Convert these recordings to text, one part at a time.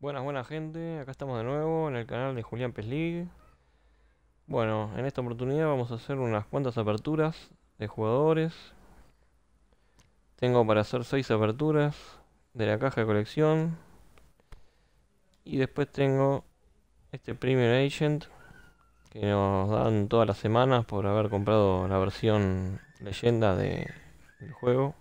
Buenas, buenas gente, acá estamos de nuevo en el canal de Julián Pes Bueno, en esta oportunidad vamos a hacer unas cuantas aperturas de jugadores. Tengo para hacer 6 aperturas de la caja de colección. Y después tengo este Premier Agent que nos dan todas las semanas por haber comprado la versión leyenda de, del juego.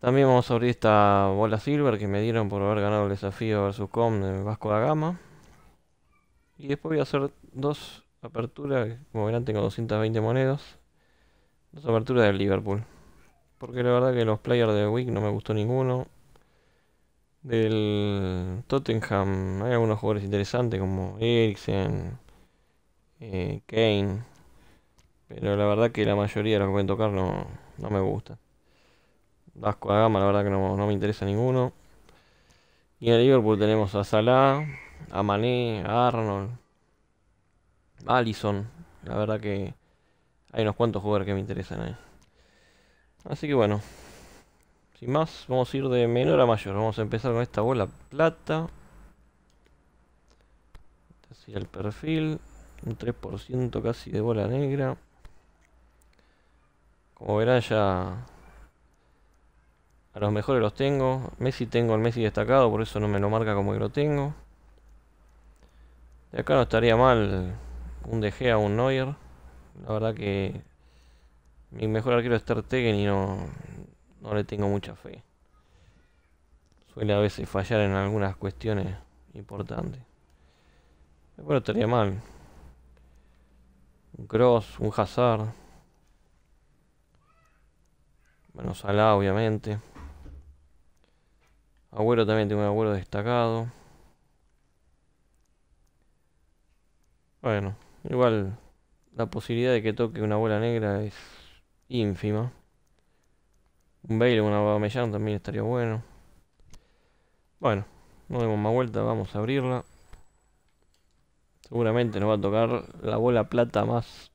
También vamos a abrir esta bola silver que me dieron por haber ganado el desafío versus com de Vasco da Gama. Y después voy a hacer dos aperturas, como verán tengo 220 monedas. Dos aperturas del Liverpool. Porque la verdad que los players de Wick no me gustó ninguno. Del Tottenham hay algunos jugadores interesantes como Eriksen, eh, Kane. Pero la verdad que la mayoría de los que pueden tocar no, no me gusta. Da gama, la verdad que no, me interesa ninguno. Y en el Liverpool tenemos a Salah, a Mané, a Arnold, a Allison. La verdad que hay unos cuantos jugadores que me interesan ahí. Así que bueno, sin más, vamos a ir de menor a mayor. Vamos a empezar con esta bola plata. Este Así el perfil, un 3% casi de bola negra. Como verán ya a los mejores los tengo. Messi tengo el Messi destacado, por eso no me lo marca como que lo tengo. De acá no estaría mal un De Gea un Neuer. La verdad que mi mejor arquero es Ter Tegen y no, no le tengo mucha fe. Suele a veces fallar en algunas cuestiones importantes. pero estaría mal. Un Cross, un Hazard. Bueno, Salah, obviamente. Agüero también tengo un agüero destacado. Bueno, igual la posibilidad de que toque una bola negra es ínfima. Un Bale o una Bamellán también estaría bueno. Bueno, no demos más vuelta, vamos a abrirla. Seguramente nos va a tocar la bola plata más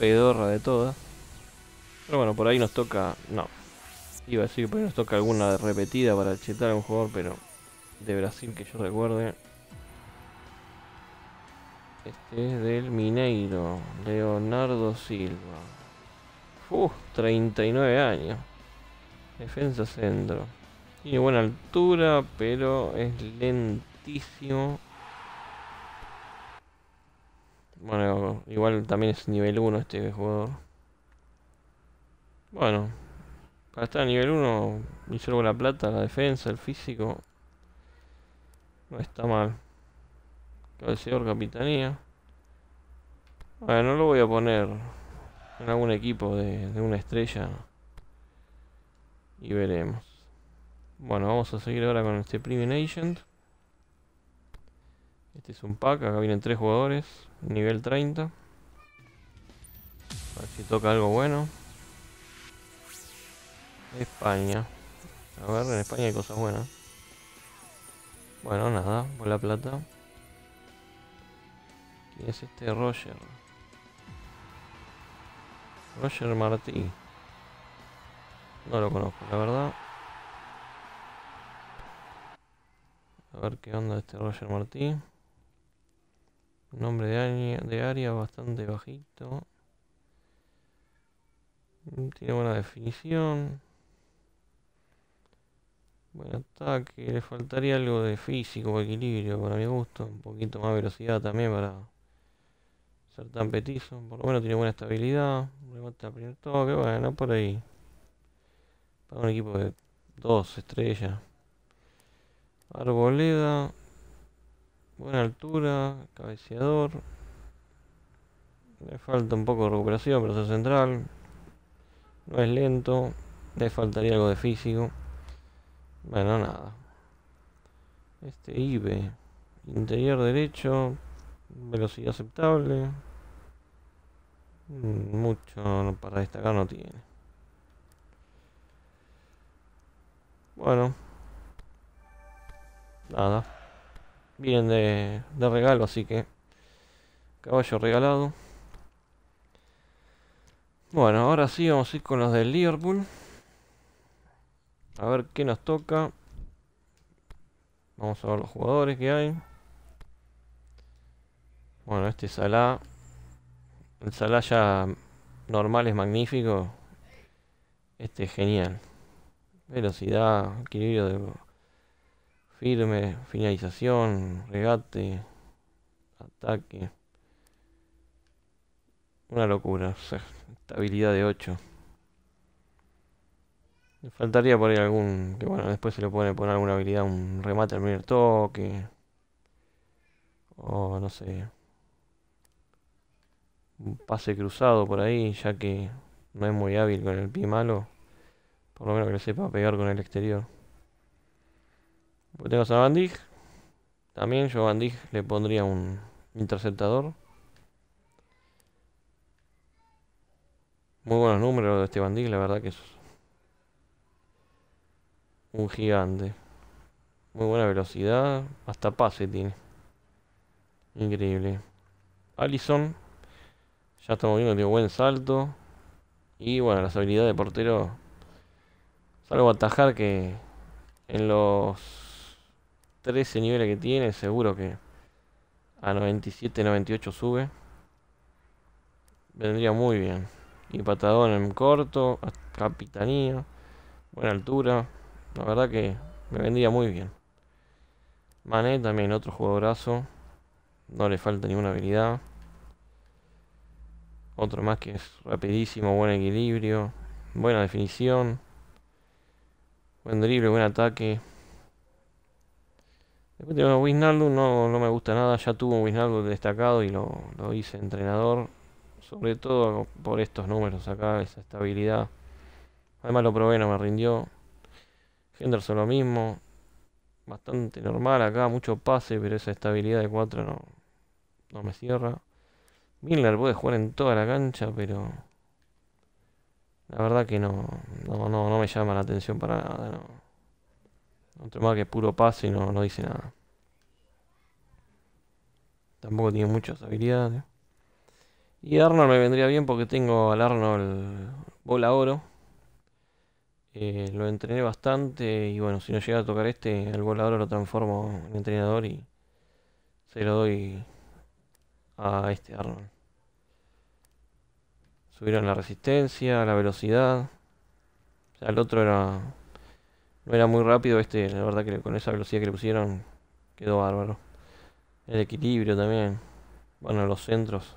pedorra de todas. Pero bueno, por ahí nos toca... No, Iba a decir que nos toca alguna repetida para chetar a un jugador, pero de Brasil que yo recuerde. Este es del Mineiro, Leonardo Silva. Uf, 39 años. Defensa centro. Tiene buena altura, pero es lentísimo. Bueno, igual también es nivel 1 este jugador. Bueno, para estar a nivel 1, y con la plata, la defensa, el físico. No está mal. Cabeceador, capitanía. Bueno, no lo voy a poner en algún equipo de, una estrella. Y veremos. Bueno, vamos a seguir ahora con este Premium Agent. Este es un pack, acá vienen tres jugadores, nivel 30. A ver si toca algo bueno. España. A ver, en España hay cosas buenas. Bueno, nada, por la plata. ¿Quién es este Roger? Roger Martí. No lo conozco, la verdad. A ver qué onda este Roger Martí. Nombre de de área bastante bajito. Tiene buena definición. Buen ataque, le faltaría algo de físico, equilibrio para mi gusto, un poquito más velocidad también para ser tan petizo, por lo menos tiene buena estabilidad, remate al primer toque, bueno, por ahí. Para un equipo de dos estrellas. Arboleda, buena altura, cabeceador. Le falta un poco de recuperación, pero es central. No es lento, le faltaría algo de físico. Bueno, nada. Este IBE. Interior derecho. Velocidad aceptable. Mm, mucho para destacar no tiene. Bueno. Nada. bien de, de regalo, así que... Caballo regalado. Bueno, ahora sí vamos a ir con los del Liverpool. A ver qué nos toca. Vamos a ver los jugadores que hay. Bueno, este Salah. El Salah ya normal es magnífico. Este es genial. Velocidad, equilibrio de firme, finalización, regate, ataque. Una locura. estabilidad de 8 faltaría por algún. Que bueno, después se le puede poner alguna habilidad, un remate al primer toque. O no sé. Un pase cruzado por ahí, ya que no es muy hábil con el pie malo. Por lo menos que le sepa pegar con el exterior. tenemos a Van También yo a Bandig le pondría un interceptador. Muy buenos números de este Bandig, la verdad que es un gigante. Muy buena velocidad. Hasta pase tiene. Increíble. Allison. Ya estamos viendo que tiene buen salto. Y bueno, las habilidades de portero. Salvo atajar que en los 13 niveles que tiene, seguro que a 97, 98 sube. Vendría muy bien. Y patadón en corto, capitanía, buena altura, la verdad que me vendría muy bien. Mané también otro jugadorazo. No le falta ninguna habilidad. Otro más que es rapidísimo, buen equilibrio, buena definición. Buen dribble buen ataque. Después tengo Wijnaldum, no, no me gusta nada. Ya tuvo un Wijnaldum destacado y lo, lo hice entrenador. Sobre todo por estos números acá, esa estabilidad. Además lo probé, no me rindió. Henderson lo mismo. Bastante normal acá, mucho pase, pero esa estabilidad de 4 no, no me cierra. Miller puede jugar en toda la cancha, pero la verdad que no, no, me llama la atención para nada. No, más que puro pase y no, no dice nada. Tampoco tiene muchas habilidades. Y Arnold me vendría bien porque tengo al Arnold bola oro. Eh, lo entrené bastante y bueno, si no llega a tocar este, al volador lo transformo en entrenador y se lo doy a este Arnold. Subieron la resistencia, la velocidad. O sea, el otro era no era muy rápido, este la verdad que con esa velocidad que le pusieron quedó bárbaro. El equilibrio también. Bueno, los centros.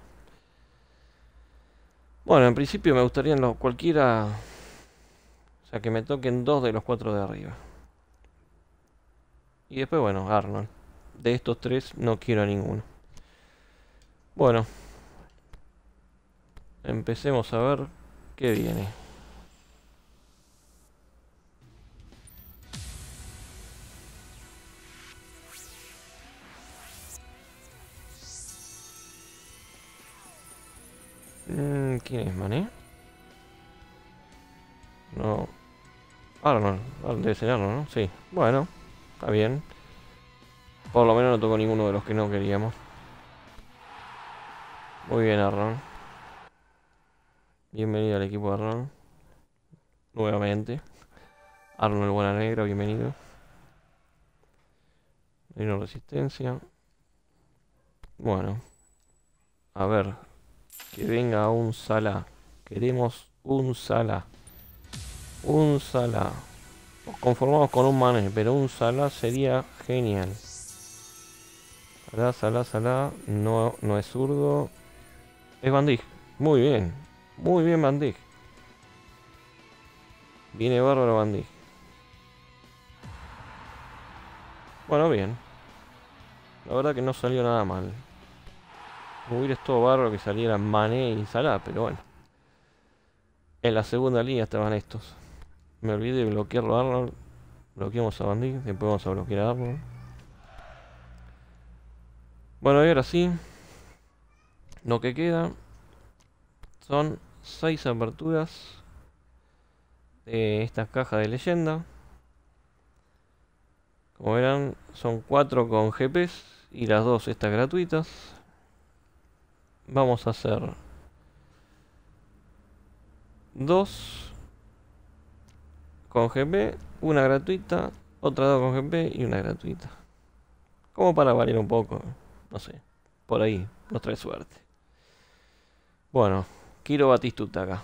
Bueno, en principio me gustaría cualquiera que me toquen dos de los cuatro de arriba. Y después, bueno, Arnold. De estos tres no quiero a ninguno. Bueno. Empecemos a ver qué viene. Mm, ¿Quién es Mané? Arnold. no, de debe ¿no? Sí. Bueno, está bien. Por lo menos no tocó ninguno de los que no queríamos. Muy bien, Arnold. Bienvenido al equipo de Arron. Nuevamente. Arnold el Buena Negra, bienvenido. Hay resistencia. Bueno. A ver. Que venga un sala. Queremos un sala. Un Salah. Nos conformamos con un Mané, pero un Salah sería genial. Salah, Salah, Salah. No, es zurdo. Es bandí Muy bien. Muy bien bandij. Viene bárbaro Bandig. Bueno, bien. La verdad que no salió nada mal. Hubiera estado barro que salieran Mané y Salah, pero bueno. En la segunda línea estaban estos. Me olvidé de bloquearlo a Arnold. Bloqueamos a Bandit, después vamos a bloquear a Arnold. Bueno, y ahora sí. Lo que queda son 6 aperturas de estas cajas de leyenda. Como verán, son 4 con GPs y las dos estas gratuitas. Vamos a hacer 2 con GP, una gratuita, otra dos con GP y una gratuita. Como para variar un poco, no sé, por ahí, nos trae suerte. Bueno, quiero Batistuta acá.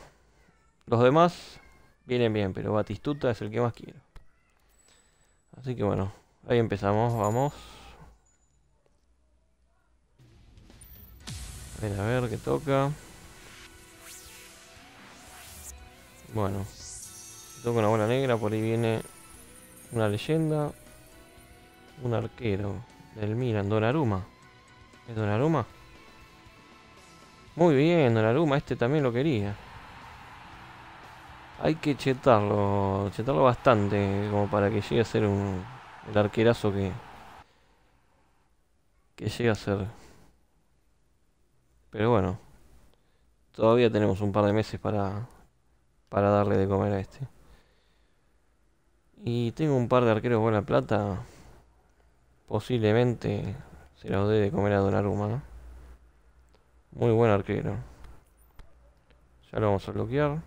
Los demás vienen bien, pero Batistuta es el que más quiero. Así que bueno, ahí empezamos, vamos. A ver, a ver qué toca. Bueno, Toca una bola negra, por ahí viene una leyenda. Un arquero del Milan, Donnarumma. ¿Es Donnarumma? Muy bien, Donnarumma, este también lo quería. Hay que chetarlo, chetarlo bastante, como para que llegue a ser un, el arquerazo que, que llegue a ser. Pero bueno, todavía tenemos un par de meses para, para darle de comer a este. Y tengo un par de arqueros buena plata. Posiblemente se los dé de comer a Donnarumma. ¿no? Muy buen arquero. Ya lo vamos a bloquear.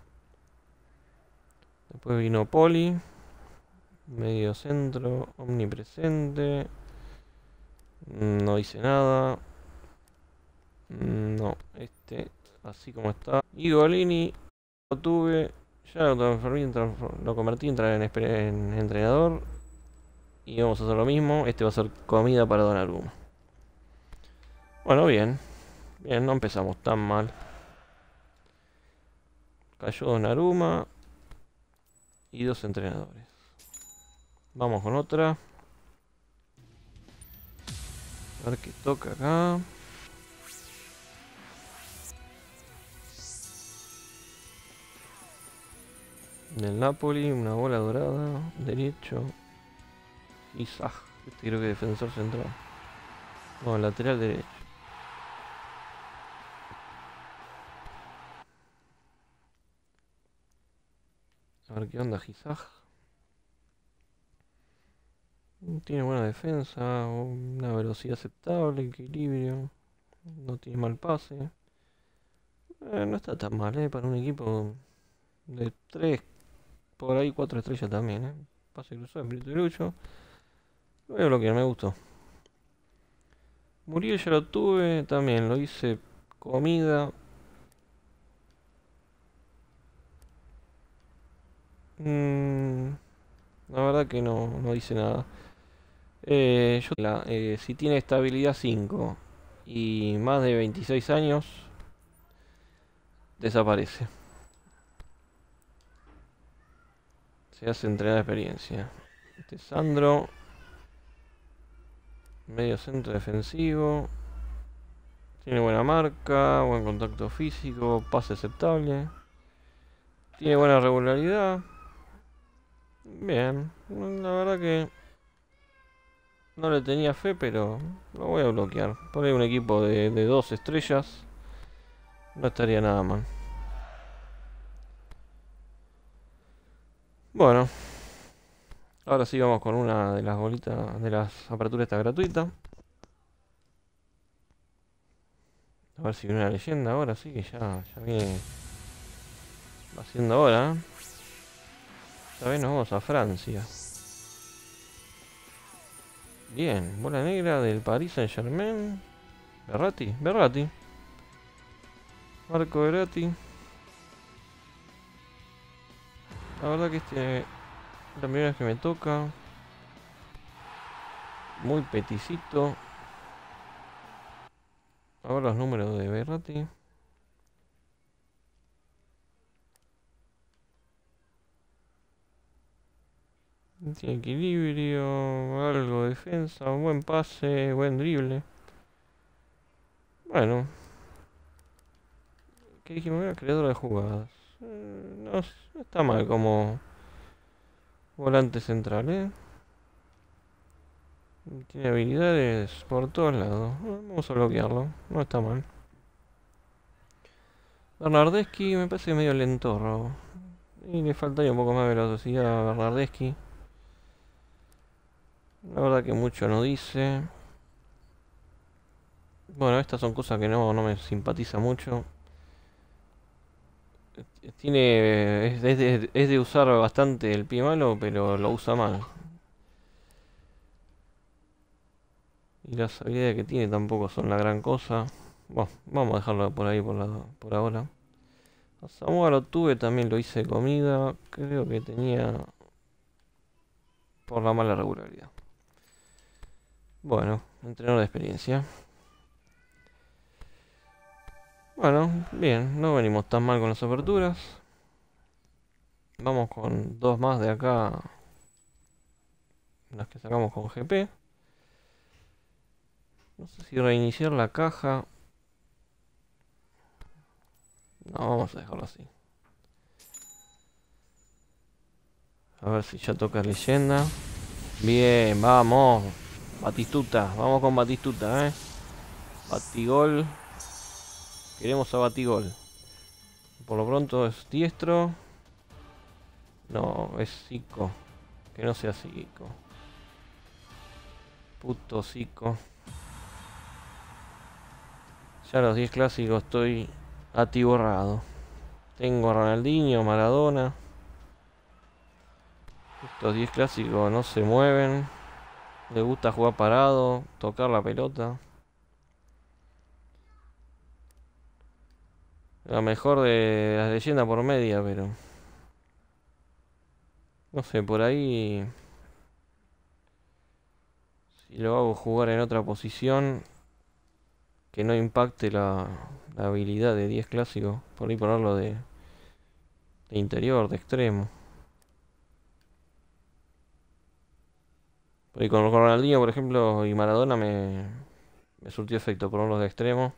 Después vino Poli. Medio centro, omnipresente. Mm, no hice nada. Mm, no, este, así como está. Igolini. lo tuve. Ya lo lo convertí en, en entrenador. Y vamos a hacer lo mismo. Este va a ser comida para Don Bueno, bien. Bien, no empezamos tan mal. Cayó Don Y dos entrenadores. Vamos con otra. A ver qué toca acá. Del Napoli, una bola dorada, derecho. Isaac, este creo que defensor central. o lateral derecho. A ver qué onda Gizah Tiene buena defensa, una velocidad aceptable, equilibrio. No tiene mal pase. Eh, no está tan mal, ¿eh? Para un equipo de 3, por ahí cuatro estrellas también, ¿eh? Pase cruzado, espíritu y lucho. Lo voy a bloquear, me gustó. Muriel ya lo tuve, también lo hice comida. Mm, la verdad que no, no dice nada. Eh, eh, si tiene estabilidad 5 y más de 26 años, desaparece. Se hace entrenar experiencia. Este es Sandro. Medio centro defensivo. Tiene buena marca, buen contacto físico, pase aceptable. Tiene buena regularidad. Bien, la verdad que no le tenía fe, pero lo voy a bloquear. Por ahí un equipo de, de dos estrellas no estaría nada mal. Bueno. Ahora sí vamos con una de las bolitas, de las aperturas está gratuita. A ver si viene una leyenda ahora, sí que ya, viene... Va siendo ahora. Esta ¿eh? vez nos vamos a Francia. Bien, bola negra del Paris Saint Germain. Berrati, Berrati. Marco Berrati. La verdad que este... La primera vez que me toca. Muy peticito. Ahora los números de Berrati. Tiene equilibrio, algo de defensa, buen pase, buen drible. Bueno. ¿Qué dijimos? Era creadora de jugadas. Mm, no, está mal como volante central, ¿eh? Tiene habilidades por todos lados. Vamos a bloquearlo. No está mal. Bernardeschi me parece medio lento Y le faltaría un poco más de velocidad a Bernardeschi. La verdad que mucho no dice. Bueno, estas son cosas que no, no me simpatiza mucho tiene es de, usar bastante el pie malo, pero lo usa mal. Y las habilidades que tiene tampoco son la gran cosa. Bueno, vamos a dejarlo por ahí por, la, por ahora. A lo tuve, también lo hice comida. Creo que tenía... Por la mala regularidad. Bueno, entrenador de experiencia. Bueno, bien, no venimos tan mal con las aperturas. Vamos con dos más de acá. Las que sacamos con GP. No sé si reiniciar la caja. No, vamos a dejarlo así. A ver si ya toca leyenda. Bien, vamos. Batistuta, vamos con Batistuta, eh. Batigol. Queremos a Batigol. Por lo pronto es diestro. No, es psico. Que no sea psico. Puto psico. Ya los 10 clásicos estoy atiborrado. Tengo a Ronaldinho, Maradona. Estos 10 clásicos no se mueven. Le gusta jugar parado, tocar la pelota. La mejor de las leyendas por media, pero... No sé, por ahí... Si lo hago jugar en otra posición... Que no impacte la, habilidad de 10 clásicos. Por ahí ponerlo de, de interior, de extremo. Y con Ronaldinho, por ejemplo, y Maradona me, surtió efecto ponerlo de extremo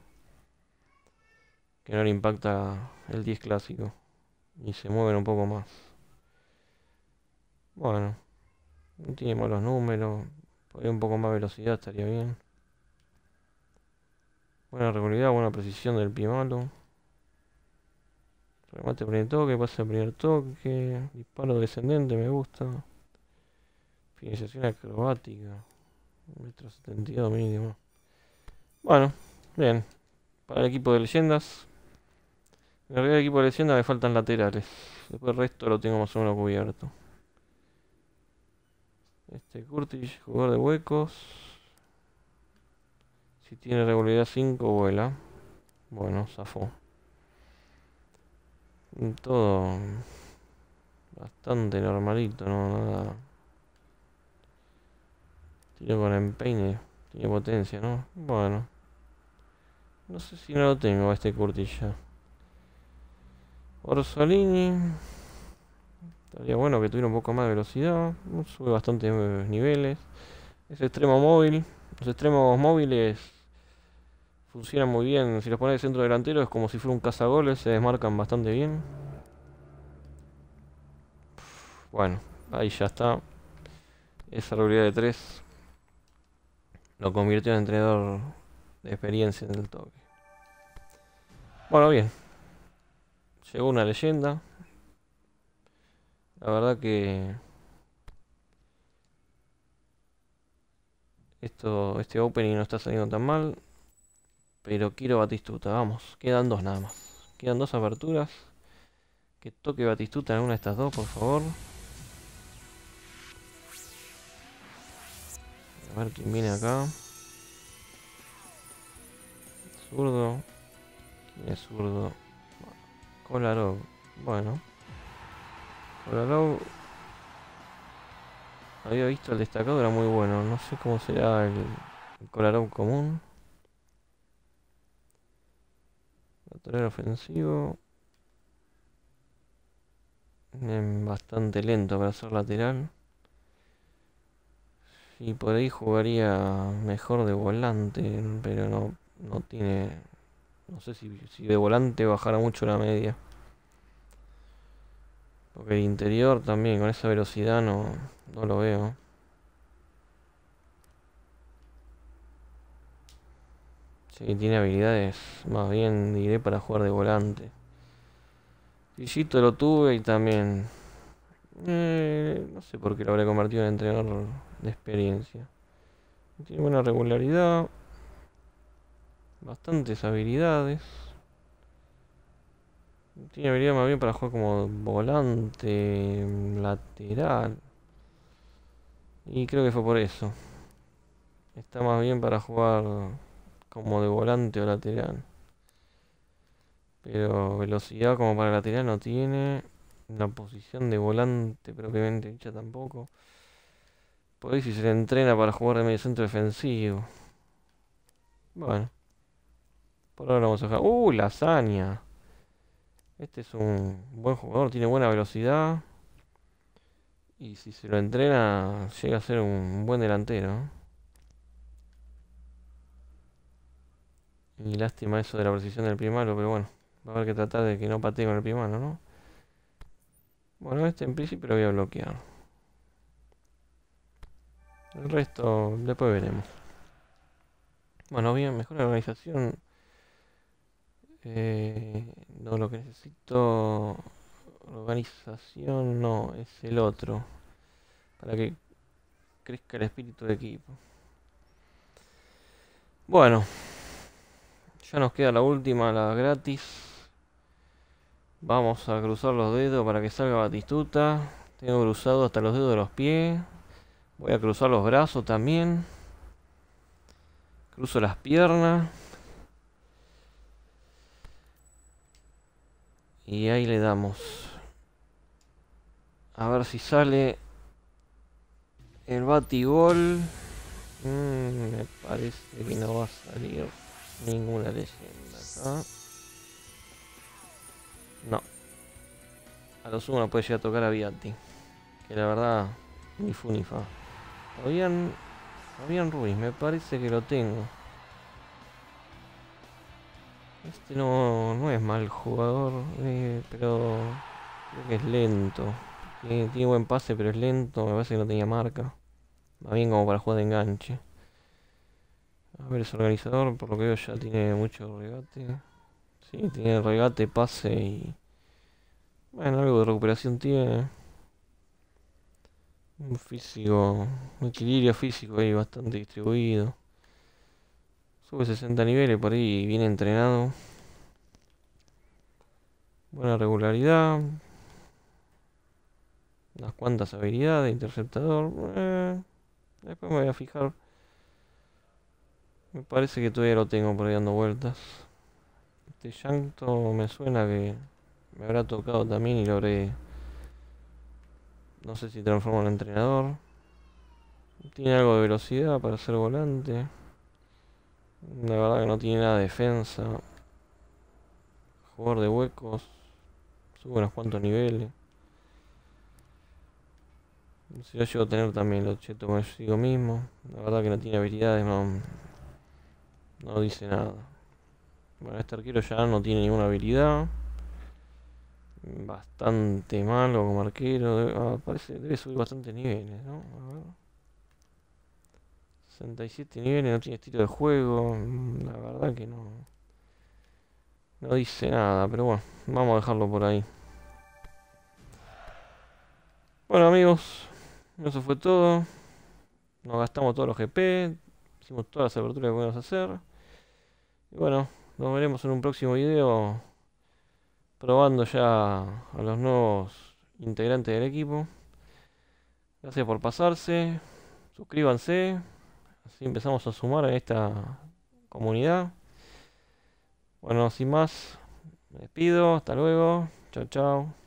que no le impacta el 10 clásico. Y se mueven un poco más. Bueno, no tiene malos números. Podría un poco más velocidad estaría bien. Buena regularidad, buena precisión del pie malo. Remate primer toque, pase primer toque. Disparo descendente, me gusta. Finalización acrobática. 1,72 mínimo. Bueno, bien. Para el equipo de leyendas, en el equipo de leyenda me faltan laterales. Después el resto lo tengo más o menos cubierto. Este Curtis, jugador de huecos. Si tiene regularidad 5, vuela. Bueno, zafó. Todo bastante normalito, no nada. Tiene con empeine, tiene potencia, ¿no? Bueno. No sé si no lo tengo este Curtis ya. Orsolini. Estaría bueno que tuviera un poco más de velocidad. Sube bastantes niveles. Es extremo móvil. Los extremos móviles funcionan muy bien. Si los pones de centro delantero es como si fuera un cazagoles. Se desmarcan bastante bien. Bueno, ahí ya está. Esa realidad de 3 lo convirtió en entrenador de experiencia en el toque. Bueno, bien llegó una leyenda. La verdad que esto, este opening no está saliendo tan mal. Pero quiero Batistuta, vamos. Quedan dos nada más. Quedan dos aperturas. Que toque Batistuta en una de estas dos, por favor. A ver quién viene acá. Zurdo. ¿Quién es zurdo? Kolarov. Bueno. Kolarov... Había visto el destacado, era muy bueno. No sé cómo será el, el común. Lateral ofensivo. Bastante lento para ser lateral. Y por ahí jugaría mejor de volante, pero no, no tiene no sé si, de volante bajara mucho la media. Porque el interior también, con esa velocidad no, no lo veo. Sí, tiene habilidades más bien, diré, para jugar de volante. Villito lo tuve y también... Eh, no sé por qué lo habré convertido en entrenador de experiencia. Tiene buena regularidad. Bastantes habilidades. Tiene habilidad más bien para jugar como volante, lateral. Y creo que fue por eso. Está más bien para jugar como de volante o lateral. Pero velocidad como para lateral no tiene. La posición de volante propiamente dicha tampoco. Por ahí si se le entrena para jugar de medio centro defensivo. Bueno. Por ahora vamos a dejar. ¡Uh! Lasaña. Este es un buen jugador, tiene buena velocidad. Y si se lo entrena, llega a ser un buen delantero. Y lástima eso de la precisión del primario, pero bueno, va a haber que tratar de que no patee con el primario, ¿no? Bueno, este en principio lo voy a bloquear. El resto después veremos. Bueno, bien, mejor organización eh, no, lo que necesito... Organización no, es el otro. Para que crezca el espíritu de equipo. Bueno. Ya nos queda la última, la gratis. Vamos a cruzar los dedos para que salga Batistuta. Tengo cruzado hasta los dedos de los pies. Voy a cruzar los brazos también. Cruzo las piernas. Y ahí le damos. A ver si sale el batigol. Mm, me parece que no va a salir ninguna leyenda acá. No. A lo sumo no puede llegar a tocar a Viati. Que la verdad, ni funifa. Fabián, Habían Ruiz, me parece que lo tengo. Este no, no es mal jugador, eh, pero creo que es lento. Tiene, buen pase, pero es lento. Me parece que no tenía marca. Va bien como para jugar de enganche. A ver, es organizador, por lo que veo ya tiene mucho regate. Sí, tiene regate, pase y... Bueno, algo de recuperación tiene. Un físico, un equilibrio físico ahí bastante distribuido. Sube 60 niveles por ahí, viene entrenado. Buena regularidad. Unas cuantas habilidades, interceptador. Eh. después me voy a fijar. Me parece que todavía lo tengo por ahí dando vueltas. Este llanto me suena que me habrá tocado también y lo habré... No sé si transformo en entrenador. Tiene algo de velocidad para ser volante. La verdad que no tiene nada defensa. Jugador de huecos. Sube unos cuantos niveles. Si lo llego a tener también lo cheto digo mismo. La verdad que no tiene habilidades, no, no dice nada. Bueno, este arquero ya no tiene ninguna habilidad. Bastante malo como arquero. Debe, ah, parece debe subir bastantes niveles, ¿no? 67 niveles, no tiene estilo de juego. Mm, la verdad que no. No dice nada, pero bueno, vamos a dejarlo por ahí. Bueno amigos, eso fue todo. Nos gastamos todos los GP, hicimos todas las aperturas que podemos hacer. Y bueno, nos veremos en un próximo video probando ya a los nuevos integrantes del equipo. Gracias por pasarse, suscríbanse. Así empezamos a sumar a esta comunidad. Bueno, sin más, me despido. Hasta luego. Chao, chao.